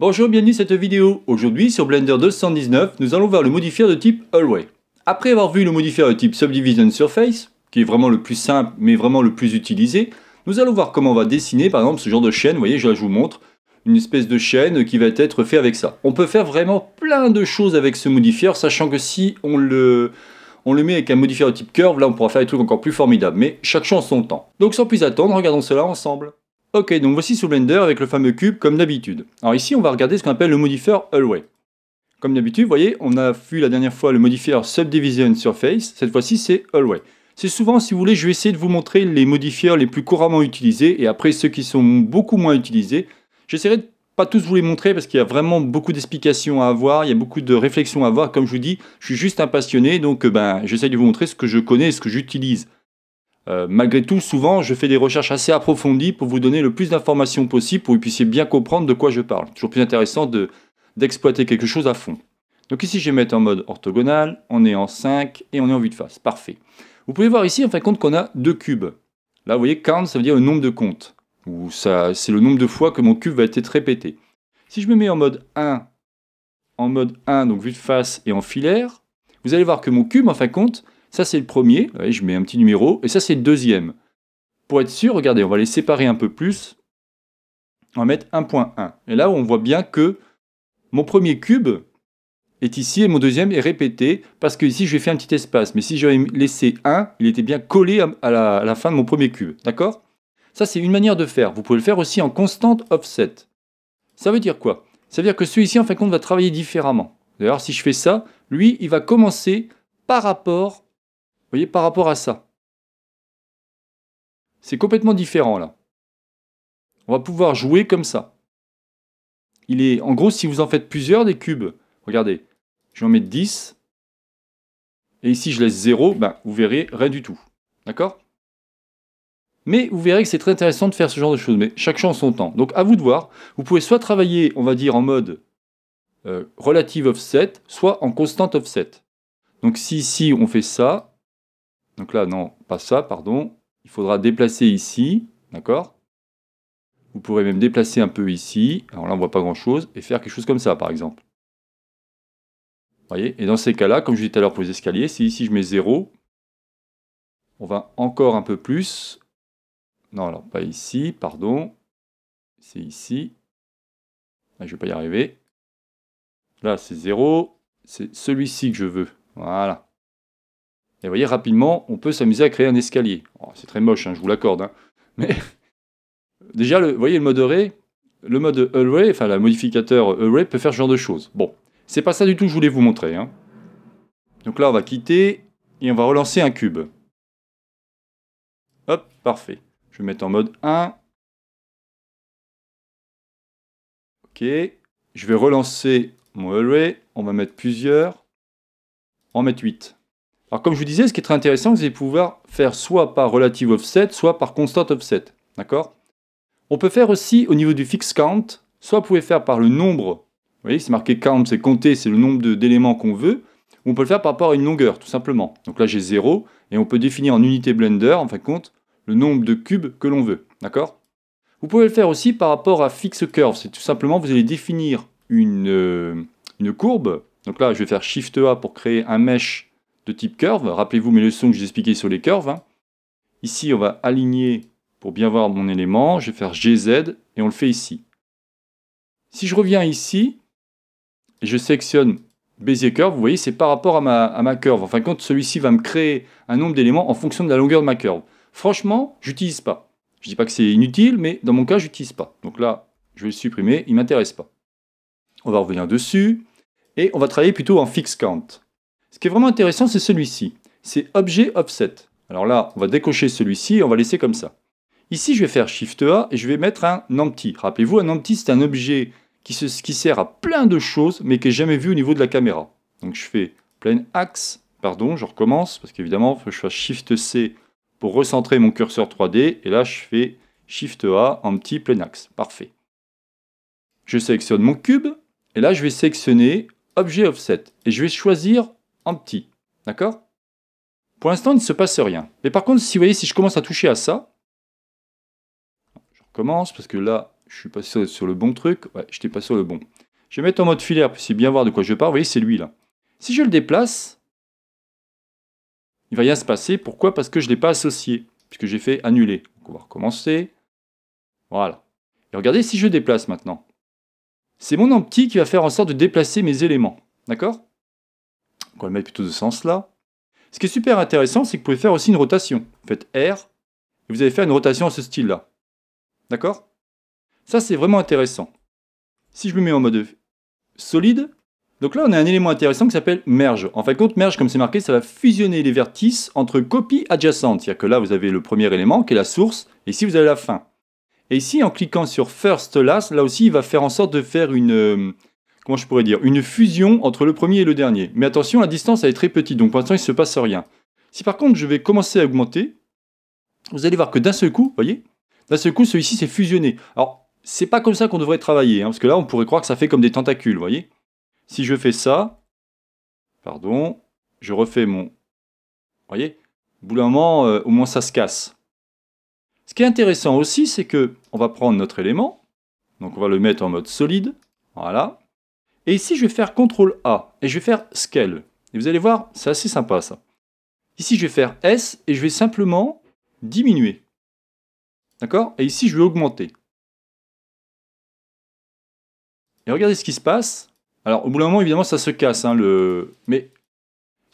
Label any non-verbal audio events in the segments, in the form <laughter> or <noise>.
Bonjour, bienvenue à cette vidéo. Aujourd'hui, sur Blender 219, nous allons voir le modifier de type Hallway. Après avoir vu le modifier de type Subdivision Surface, qui est vraiment le plus simple, mais vraiment le plus utilisé, nous allons voir comment on va dessiner, par exemple, ce genre de chaîne. Vous voyez, je vous montre. Une espèce de chaîne qui va être fait avec ça. On peut faire vraiment plein de choses avec ce modifier, sachant que si on le on le met avec un modifier de type curve, là on pourra faire des trucs encore plus formidables, mais chaque chose en son temps. Donc sans plus attendre, regardons cela ensemble. Ok, donc voici sous Blender avec le fameux cube comme d'habitude. Alors ici, on va regarder ce qu'on appelle le modifier Allway. Comme d'habitude, vous voyez, on a vu la dernière fois le modifier Subdivision Surface, cette fois-ci c'est Allway. C'est souvent, si vous voulez, je vais essayer de vous montrer les modifiers les plus couramment utilisés et après ceux qui sont beaucoup moins utilisés. J'essaierai de pas tous vous les montrer parce qu'il y a vraiment beaucoup d'explications à avoir, il y a beaucoup de réflexions à avoir. Comme je vous dis, je suis juste un passionné, donc euh, ben, j'essaie de vous montrer ce que je connais ce que j'utilise. Euh, malgré tout, souvent, je fais des recherches assez approfondies pour vous donner le plus d'informations possible pour que vous puissiez bien comprendre de quoi je parle. Toujours plus intéressant de, d'exploiter quelque chose à fond. Donc ici, je vais mettre en mode orthogonal, on est en 5 et on est en vue de face. Parfait. Vous pouvez voir ici, en fin de compte, qu'on a deux cubes. Là, vous voyez, count, ça veut dire le nombre de comptes. Ou ça, c'est le nombre de fois que mon cube va être répété. Si je me mets en mode 1, en mode 1, donc vue de face et en filaire, vous allez voir que mon cube, en fin de compte, ça, c'est le premier. je mets un petit numéro. Et ça, c'est le deuxième. Pour être sûr, regardez, on va les séparer un peu plus. On va mettre 1.1. Et là, on voit bien que mon premier cube est ici et mon deuxième est répété parce que ici, je vais faire un petit espace. Mais si j'avais laissé 1, il était bien collé à la, à la fin de mon premier cube. D'accord Ça, c'est une manière de faire. Vous pouvez le faire aussi en constante offset. Ça veut dire quoi Ça veut dire que celui-ci, en fin de compte, va travailler différemment. D'ailleurs, si je fais ça, lui, il va commencer par rapport vous voyez, par rapport à ça. C'est complètement différent là. On va pouvoir jouer comme ça. Il est, en gros, si vous en faites plusieurs des cubes, regardez, je vais en mettre 10, et ici je laisse 0, ben, vous verrez rien du tout. D'accord mais vous verrez que c'est très intéressant de faire ce genre de choses, mais chaque champ en son temps. Donc à vous de voir, vous pouvez soit travailler, on va dire, en mode euh, relative offset, soit en constant offset. Donc si ici on fait ça, donc là, non, pas ça, pardon. Il faudra déplacer ici, d'accord Vous pourrez même déplacer un peu ici. Alors là, on ne voit pas grand-chose. Et faire quelque chose comme ça, par exemple. Vous voyez Et dans ces cas-là, comme je disais tout à l'heure pour les escaliers, si ici je mets 0, on va encore un peu plus. Non, alors pas ici, pardon. C'est ici. Ah, je ne vais pas y arriver. Là, c'est 0. C'est celui-ci que je veux. Voilà. Et vous voyez, rapidement, on peut s'amuser à créer un escalier. Oh, c'est très moche, hein, je vous l'accorde. Hein. Mais <laughs> déjà, vous voyez, le mode array, le mode array, enfin, le modificateur array peut faire ce genre de choses. Bon, c'est pas ça du tout que je voulais vous montrer. Hein. Donc là, on va quitter et on va relancer un cube. Hop, parfait. Je vais mettre en mode 1. Ok. Je vais relancer mon array. On va mettre plusieurs. On va mettre 8. Alors comme je vous disais, ce qui est très intéressant, vous allez pouvoir faire soit par relative offset, soit par constant offset. D'accord On peut faire aussi au niveau du fix count, soit vous pouvez faire par le nombre. Vous voyez, c'est marqué count, c'est compter, c'est le nombre d'éléments qu'on veut. Ou on peut le faire par rapport à une longueur, tout simplement. Donc là, j'ai 0, et on peut définir en unité Blender, en fin de compte, le nombre de cubes que l'on veut. D'accord Vous pouvez le faire aussi par rapport à fixe curve. C'est tout simplement, vous allez définir une euh, courbe. Donc là, je vais faire Shift A pour créer un mesh de type curve. Rappelez-vous mes leçons que j'ai expliquées sur les curves. Hein. Ici, on va aligner pour bien voir mon élément. Je vais faire GZ et on le fait ici. Si je reviens ici et je sélectionne Bézier Curve, vous voyez, c'est par rapport à ma, à En fin de quand celui-ci va me créer un nombre d'éléments en fonction de la longueur de ma curve. Franchement, je j'utilise pas. Je dis pas que c'est inutile, mais dans mon cas, je n'utilise pas. Donc là, je vais le supprimer, il m'intéresse pas. On va revenir dessus et on va travailler plutôt en Fix count. Ce qui est vraiment intéressant, c'est celui-ci. C'est objet offset. Alors là, on va décocher celui-ci et on va laisser comme ça. Ici, je vais faire Shift A et je vais mettre un empty. Rappelez-vous, un empty, c'est un objet qui, qui sert à plein de choses, mais qui n'est jamais vu au niveau de la caméra. Donc je fais plein axe, pardon, je recommence, parce qu'évidemment, il faut que je fasse Shift C pour recentrer mon curseur 3D, et là, je fais Shift A, empty, plein axe. Parfait. Je sélectionne mon cube, et là, je vais sélectionner Objet Offset, et je vais choisir en petit. D'accord Pour l'instant, il ne se passe rien. Mais par contre, si vous voyez, si je commence à toucher à ça, je recommence parce que là, je suis pas sur le bon truc. Ouais, je n'étais pas sur le bon. Je vais mettre en mode filaire, pour bien voir de quoi je parle. Vous voyez, c'est lui là. Si je le déplace, il ne va rien se passer. Pourquoi Parce que je ne l'ai pas associé, puisque j'ai fait annuler. on va recommencer. Voilà. Et regardez si je déplace maintenant. C'est mon en petit qui va faire en sorte de déplacer mes éléments. D'accord on va le mettre plutôt de ce sens-là. Ce qui est super intéressant, c'est que vous pouvez faire aussi une rotation. Vous faites R, et vous allez faire une rotation à ce style-là. D'accord Ça, c'est vraiment intéressant. Si je me mets en mode solide, donc là, on a un élément intéressant qui s'appelle merge. En fin de compte, merge, comme c'est marqué, ça va fusionner les vertices entre copies adjacentes. C'est-à-dire que là, vous avez le premier élément, qui est la source, et ici, vous avez la fin. Et ici, en cliquant sur first last, là aussi, il va faire en sorte de faire une, euh, comment je pourrais dire, une fusion entre le premier et le dernier. Mais attention, la distance elle est très petite, donc pour l'instant il ne se passe rien. Si par contre je vais commencer à augmenter, vous allez voir que d'un seul coup, vous voyez, d'un seul coup celui-ci s'est fusionné. Alors c'est pas comme ça qu'on devrait travailler, hein, parce que là on pourrait croire que ça fait comme des tentacules, vous voyez. Si je fais ça, pardon, je refais mon, Vous voyez, au bout d'un moment, euh, au moins ça se casse. Ce qui est intéressant aussi, c'est que on va prendre notre élément, donc on va le mettre en mode solide, voilà. Et ici, je vais faire CTRL A et je vais faire Scale. Et vous allez voir, c'est assez sympa ça. Ici, je vais faire S et je vais simplement diminuer. D'accord Et ici, je vais augmenter. Et regardez ce qui se passe. Alors, au bout d'un moment, évidemment, ça se casse. Hein, le... Mais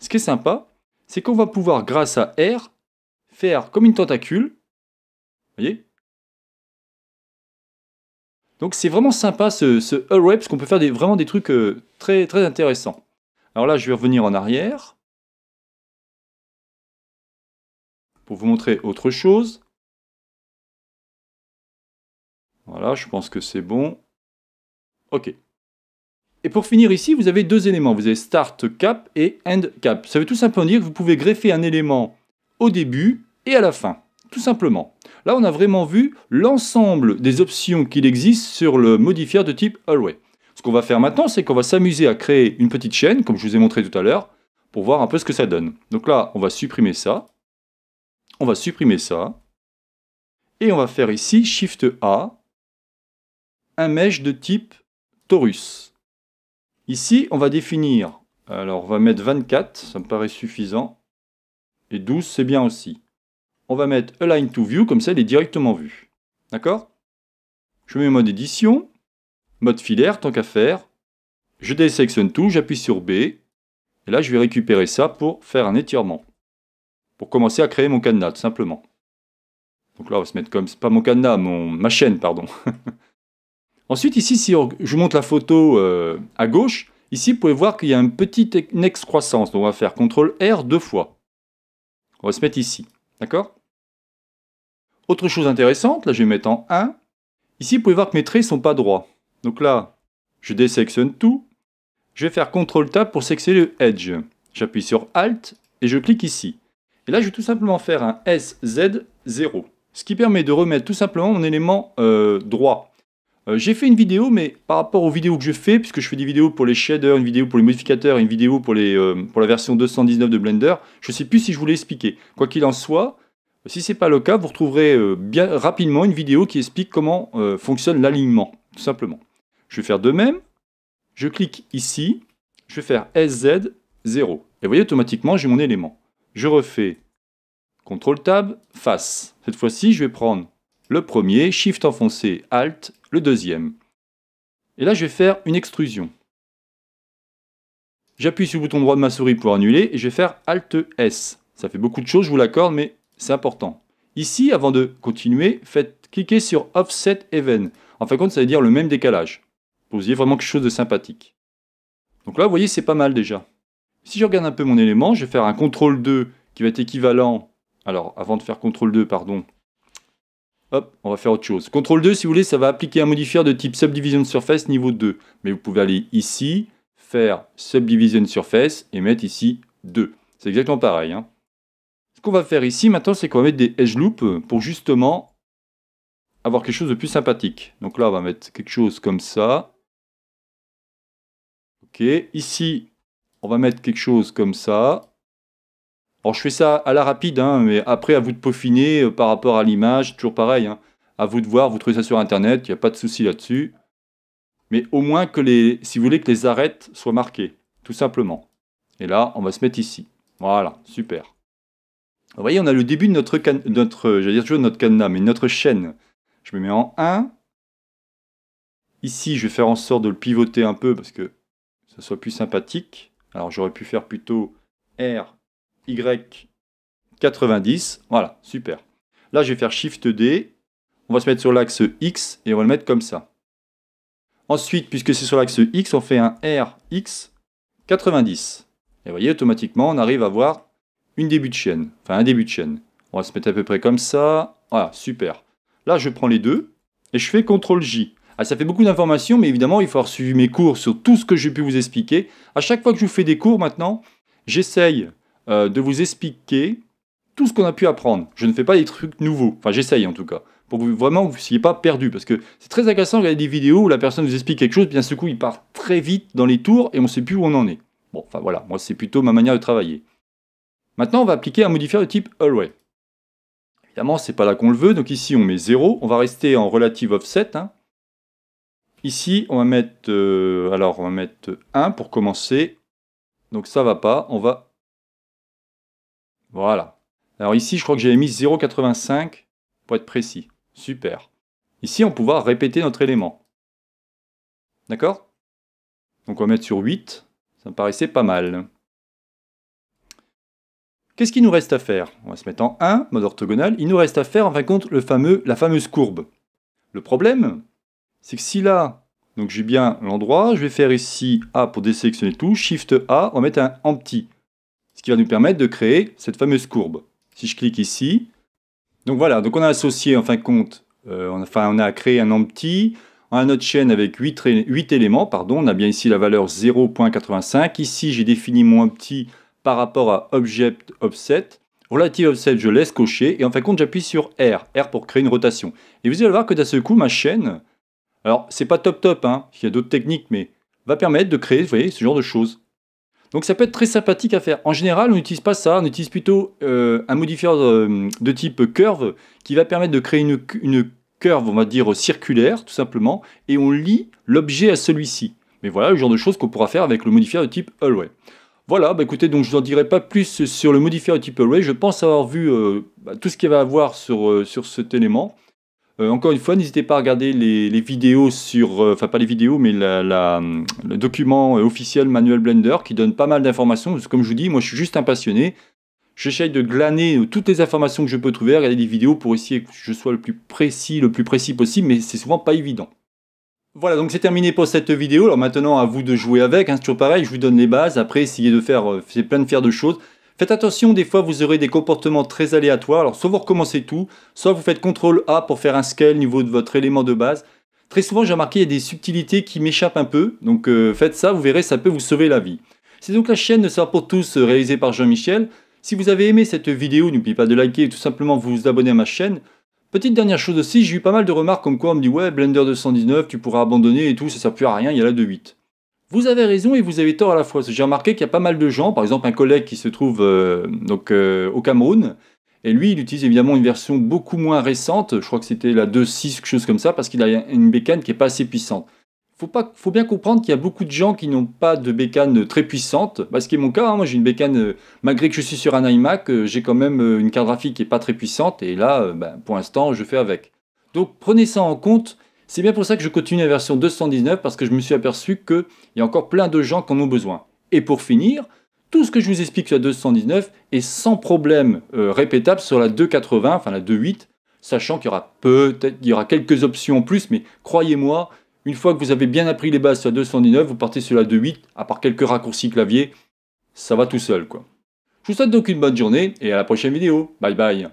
ce qui est sympa, c'est qu'on va pouvoir, grâce à R, faire comme une tentacule. Vous voyez donc c'est vraiment sympa ce, ce parce qu'on peut faire vraiment des trucs euh, très, très intéressants. Alors là, je vais revenir en arrière pour vous montrer autre chose. Voilà, je pense que c'est bon. OK. Et pour finir ici, vous avez deux éléments. Vous avez Start Cap et End Cap. Ça veut tout simplement dire que vous pouvez greffer un élément au début et à la fin tout simplement. Là, on a vraiment vu l'ensemble des options qu'il existe sur le modifier de type hallway Ce qu'on va faire maintenant, c'est qu'on va s'amuser à créer une petite chaîne, comme je vous ai montré tout à l'heure, pour voir un peu ce que ça donne. Donc là, on va supprimer ça. On va supprimer ça. Et on va faire ici Shift A, un mesh de type torus. Ici, on va définir, alors on va mettre 24, ça me paraît suffisant, et 12, c'est bien aussi on va mettre Align to View, comme ça elle est directement vue. D'accord Je mets mode édition, mode filaire, tant qu'à faire. Je désélectionne tout, j'appuie sur B. Et là, je vais récupérer ça pour faire un étirement. Pour commencer à créer mon cadenas, tout simplement. Donc là, on va se mettre comme... Pas mon cadenas, mon... ma chaîne, pardon. <laughs> Ensuite, ici, si je monte la photo euh, à gauche, ici, vous pouvez voir qu'il y a une petite excroissance. Donc on va faire CTRL-R deux fois. On va se mettre ici. D'accord autre chose intéressante, là je vais mettre en 1. Ici, vous pouvez voir que mes traits ne sont pas droits. Donc là, je désélectionne tout. Je vais faire CTRL-TAB pour sélectionner le Edge. J'appuie sur ALT et je clique ici. Et là, je vais tout simplement faire un SZ0, ce qui permet de remettre tout simplement mon élément euh, droit. Euh, j'ai fait une vidéo, mais par rapport aux vidéos que je fais, puisque je fais des vidéos pour les shaders, une vidéo pour les modificateurs, une vidéo pour, les, euh, pour la version 219 de Blender, je ne sais plus si je vous l'ai Quoi qu'il en soit, si ce n'est pas le cas, vous retrouverez euh, bien rapidement une vidéo qui explique comment euh, fonctionne l'alignement, tout simplement. Je vais faire de même. Je clique ici. Je vais faire SZ0. Et vous voyez, automatiquement, j'ai mon élément. Je refais CTRL TAB, face. Cette fois-ci, je vais prendre le premier, Shift enfoncé, Alt, le deuxième. Et là, je vais faire une extrusion. J'appuie sur le bouton droit de ma souris pour annuler et je vais faire Alt S. Ça fait beaucoup de choses, je vous l'accorde, mais c'est important. Ici, avant de continuer, faites cliquer sur Offset Even. En fin de compte, ça veut dire le même décalage. Pour vous ayez vraiment quelque chose de sympathique. Donc là, vous voyez, c'est pas mal déjà. Si je regarde un peu mon élément, je vais faire un CTRL 2 qui va être équivalent. Alors, avant de faire CTRL 2, pardon. Hop, on va faire autre chose. CTRL 2, si vous voulez, ça va appliquer un modifier de type Subdivision de Surface niveau 2. Mais vous pouvez aller ici, faire Subdivision Surface et mettre ici 2. C'est exactement pareil. Hein qu'on va faire ici maintenant, c'est qu'on va mettre des edge loops pour justement avoir quelque chose de plus sympathique. Donc là, on va mettre quelque chose comme ça. Ok, ici, on va mettre quelque chose comme ça. Alors je fais ça à la rapide, hein, mais après à vous de peaufiner euh, par rapport à l'image, toujours pareil. Hein. À vous de voir, vous trouvez ça sur internet, il n'y a pas de souci là-dessus. Mais au moins que les, si vous voulez que les arêtes soient marquées, tout simplement. Et là, on va se mettre ici. Voilà, super. Vous voyez, on a le début de notre, notre j'allais dire notre cadenas, mais notre chaîne. Je me mets en 1. Ici, je vais faire en sorte de le pivoter un peu parce que ça soit plus sympathique. Alors, j'aurais pu faire plutôt R, Y, 90. Voilà, super. Là, je vais faire Shift D. On va se mettre sur l'axe X et on va le mettre comme ça. Ensuite, puisque c'est sur l'axe X, on fait un R, X, 90. Et vous voyez, automatiquement, on arrive à voir une début de chaîne, enfin un début de chaîne. On va se mettre à peu près comme ça. Voilà, ah, super. Là, je prends les deux et je fais CTRL-J. Ah, ça fait beaucoup d'informations, mais évidemment, il faut avoir suivi mes cours sur tout ce que j'ai pu vous expliquer. À chaque fois que je vous fais des cours maintenant, j'essaye euh, de vous expliquer tout ce qu'on a pu apprendre. Je ne fais pas des trucs nouveaux. Enfin, j'essaye en tout cas. Pour que vraiment vous ne soyez pas perdu. Parce que c'est très agaçant de des vidéos où la personne vous explique quelque chose, bien ce coup, il part très vite dans les tours et on ne sait plus où on en est. Bon, enfin voilà, moi, c'est plutôt ma manière de travailler. Maintenant, on va appliquer un modifier de type always. Évidemment, c'est pas là qu'on le veut, donc ici on met 0, on va rester en relative offset. Hein. Ici, on va mettre euh, alors on va mettre 1 pour commencer. Donc ça va pas, on va voilà. Alors ici, je crois que j'avais mis 0,85 pour être précis. Super. Ici, on va pouvoir répéter notre élément. D'accord Donc on va mettre sur 8, ça me paraissait pas mal. Qu'est-ce qu'il nous reste à faire On va se mettre en 1, mode orthogonal. Il nous reste à faire, en fin de compte, le fameux, la fameuse courbe. Le problème, c'est que si là, donc j'ai bien l'endroit, je vais faire ici A pour désélectionner tout, Shift A, on va mettre un empty, Ce qui va nous permettre de créer cette fameuse courbe. Si je clique ici, donc voilà, donc on a associé, en fin de compte, euh, on, a, enfin, on a créé un empty, on a notre chaîne avec 8, éléments, pardon, on a bien ici la valeur 0.85. Ici, j'ai défini mon empty par rapport à Object Offset. Relative Offset, je laisse cocher et en fin de compte, j'appuie sur R, R pour créer une rotation. Et vous allez voir que d'un seul coup, ma chaîne, alors c'est pas top top, hein, il y a d'autres techniques, mais va permettre de créer, ce genre de choses. Donc ça peut être très sympathique à faire. En général, on n'utilise pas ça, on utilise plutôt euh, un modifier euh, de, type curve qui va permettre de créer une, curve, on va dire, circulaire, tout simplement, et on lie l'objet à celui-ci. Mais voilà le genre de choses qu'on pourra faire avec le modifier de type Hallway. Voilà, bah, écoutez, donc je n'en dirai pas plus sur le modifier type array. Je pense avoir vu euh, bah, tout ce qu'il va avoir sur, euh, sur cet élément. Euh, encore une fois, n'hésitez pas à regarder les, vidéos sur, enfin pas les vidéos, mais le document officiel Manuel Blender qui donne pas mal d'informations. Comme je vous dis, moi je suis juste un passionné. J'essaye de glaner toutes les informations que je peux trouver, regarder des vidéos pour essayer que je sois le plus précis, le plus précis possible, mais c'est souvent pas évident. Voilà, donc c'est terminé pour cette vidéo. Alors maintenant, à vous de jouer avec. Hein, c'est toujours pareil, je vous donne les bases. Après, essayez de faire euh, plein de faire de choses. Faites attention, des fois, vous aurez des comportements très aléatoires. Alors, soit vous recommencez tout, soit vous faites CTRL A pour faire un scale au niveau de votre élément de base. Très souvent, j'ai remarqué, il y a des subtilités qui m'échappent un peu. Donc, euh, faites ça, vous verrez, ça peut vous sauver la vie. C'est donc la chaîne de Savoir pour tous, euh, réalisée par Jean-Michel. Si vous avez aimé cette vidéo, n'oubliez pas de liker et tout simplement vous abonner à ma chaîne. Petite dernière chose aussi, j'ai eu pas mal de remarques comme quoi on me dit ouais Blender 219 tu pourras abandonner et tout, ça sert plus à rien, il y a la 2.8. Vous avez raison et vous avez tort à la fois. J'ai remarqué qu'il y a pas mal de gens, par exemple un collègue qui se trouve euh, donc euh, au Cameroun, et lui il utilise évidemment une version beaucoup moins récente, je crois que c'était la 2.6, quelque chose comme ça, parce qu'il a une bécane qui est pas assez puissante faut, pas, faut bien comprendre qu'il y a beaucoup de gens qui n'ont pas de bécane très puissante, bah, ce qui est mon cas, hein. moi j'ai une bécane, euh, malgré que je suis sur un iMac, euh, j'ai quand même euh, une carte graphique qui n'est pas très puissante, et là, bah, pour l'instant, je fais avec. Donc prenez ça en compte, c'est bien pour ça que je continue la version 219, parce que je me suis aperçu qu'il y a encore plein de gens qui en ont besoin. Et pour finir, tout ce que je vous explique sur la 219 est sans problème répétable sur la 280, enfin la 28, sachant qu'il y aura peut-être, y aura quelques options en plus, mais croyez-moi, une fois que vous avez bien appris les bases sur la 219, vous partez sur la 28, à part quelques raccourcis clavier, ça va tout seul quoi. Je vous souhaite donc une bonne journée et à la prochaine vidéo. Bye bye